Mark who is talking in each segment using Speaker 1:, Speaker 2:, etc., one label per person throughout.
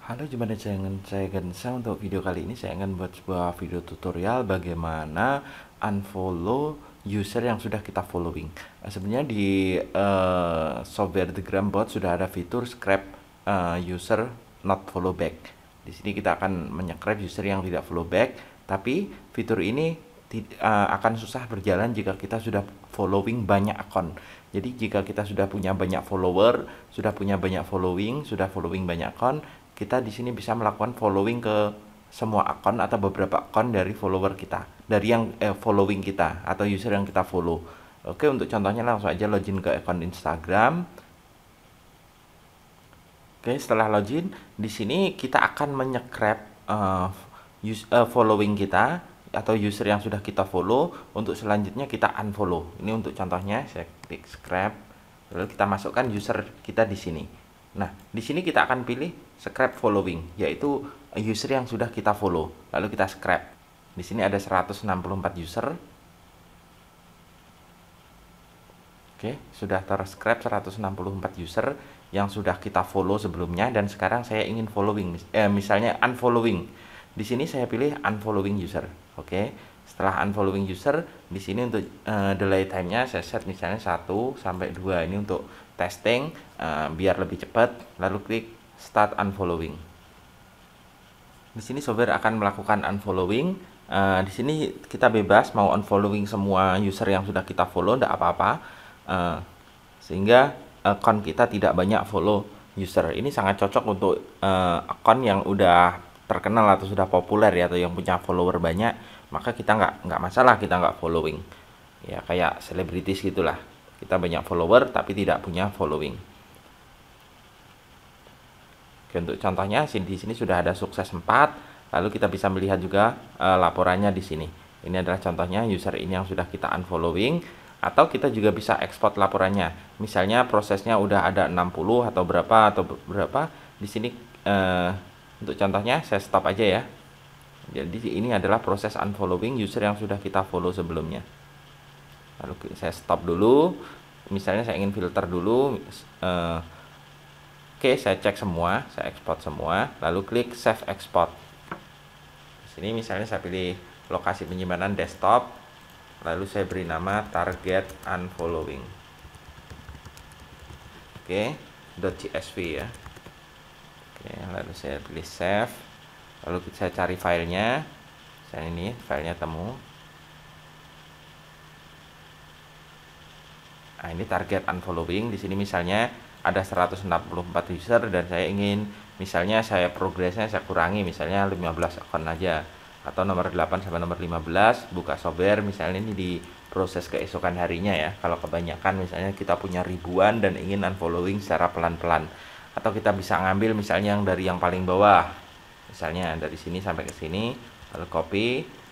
Speaker 1: Halo jumpa di channel saya Gensa Untuk video kali ini saya akan buat sebuah video tutorial Bagaimana unfollow user yang sudah kita following eh, Sebenarnya di uh, software The Grambot sudah ada fitur scrap uh, user not follow back Di sini kita akan menyekrap user yang tidak follow back Tapi fitur ini uh, akan susah berjalan jika kita sudah following banyak akun jadi jika kita sudah punya banyak follower, sudah punya banyak following, sudah following banyak akun, kita di sini bisa melakukan following ke semua akun atau beberapa akun dari follower kita, dari yang eh, following kita atau user yang kita follow. Oke, untuk contohnya langsung aja login ke akun Instagram. Oke, setelah login, di sini kita akan menyekrep uh, uh, eh, following kita atau user yang sudah kita follow. Untuk selanjutnya kita unfollow. Ini untuk contohnya, saya klik scrap, lalu kita masukkan user kita di sini. Nah, di sini kita akan pilih scrap following, yaitu user yang sudah kita follow. Lalu kita scrap. Di sini ada 164 user. Oke, sudah terscrap 164 user yang sudah kita follow sebelumnya dan sekarang saya ingin following eh, misalnya unfollowing. Di sini saya pilih unfollowing user. Oke. Setelah unfollowing user, di sini untuk uh, delay time-nya saya set misalnya 1 sampai 2. Ini untuk testing uh, biar lebih cepat. Lalu klik start unfollowing. Di sini software akan melakukan unfollowing. Uh, di sini kita bebas mau unfollowing semua user yang sudah kita follow, tidak apa-apa. Uh, sehingga akun kita tidak banyak follow user. Ini sangat cocok untuk uh, account yang udah terkenal atau sudah populer ya atau yang punya follower banyak. Maka kita nggak nggak masalah kita nggak following. Ya kayak selebritis gitulah. Kita banyak follower tapi tidak punya following. Oke, untuk contohnya di sini sudah ada sukses 4, lalu kita bisa melihat juga e, laporannya di sini. Ini adalah contohnya user ini yang sudah kita unfollowing atau kita juga bisa ekspor laporannya. Misalnya prosesnya udah ada 60 atau berapa atau berapa. Di sini e, untuk contohnya saya stop aja ya. Jadi ini adalah proses unfollowing user yang sudah kita follow sebelumnya. Lalu saya stop dulu. Misalnya saya ingin filter dulu e, Oke, saya cek semua, saya export semua, lalu klik save export. Di sini misalnya saya pilih lokasi penyimpanan desktop, lalu saya beri nama target unfollowing. Oke, .csv ya. Oke, lalu saya pilih save, lalu saya cari filenya. Saya ini filenya temu, nah, ini target unfollowing di sini misalnya ada 164 user dan saya ingin misalnya saya progresnya saya kurangi misalnya 15 akun aja atau nomor 8 sampai nomor 15 buka software misalnya ini di proses keesokan harinya ya kalau kebanyakan misalnya kita punya ribuan dan ingin unfollowing secara pelan-pelan atau kita bisa ngambil misalnya yang dari yang paling bawah misalnya dari sini sampai ke sini lalu copy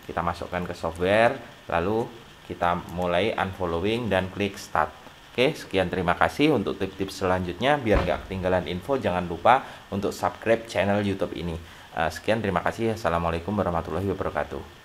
Speaker 1: kita masukkan ke software lalu kita mulai unfollowing dan klik start Oke, sekian terima kasih untuk tips-tips selanjutnya. Biar nggak ketinggalan info, jangan lupa untuk subscribe channel YouTube ini. Eh, sekian terima kasih. Assalamualaikum warahmatullahi wabarakatuh.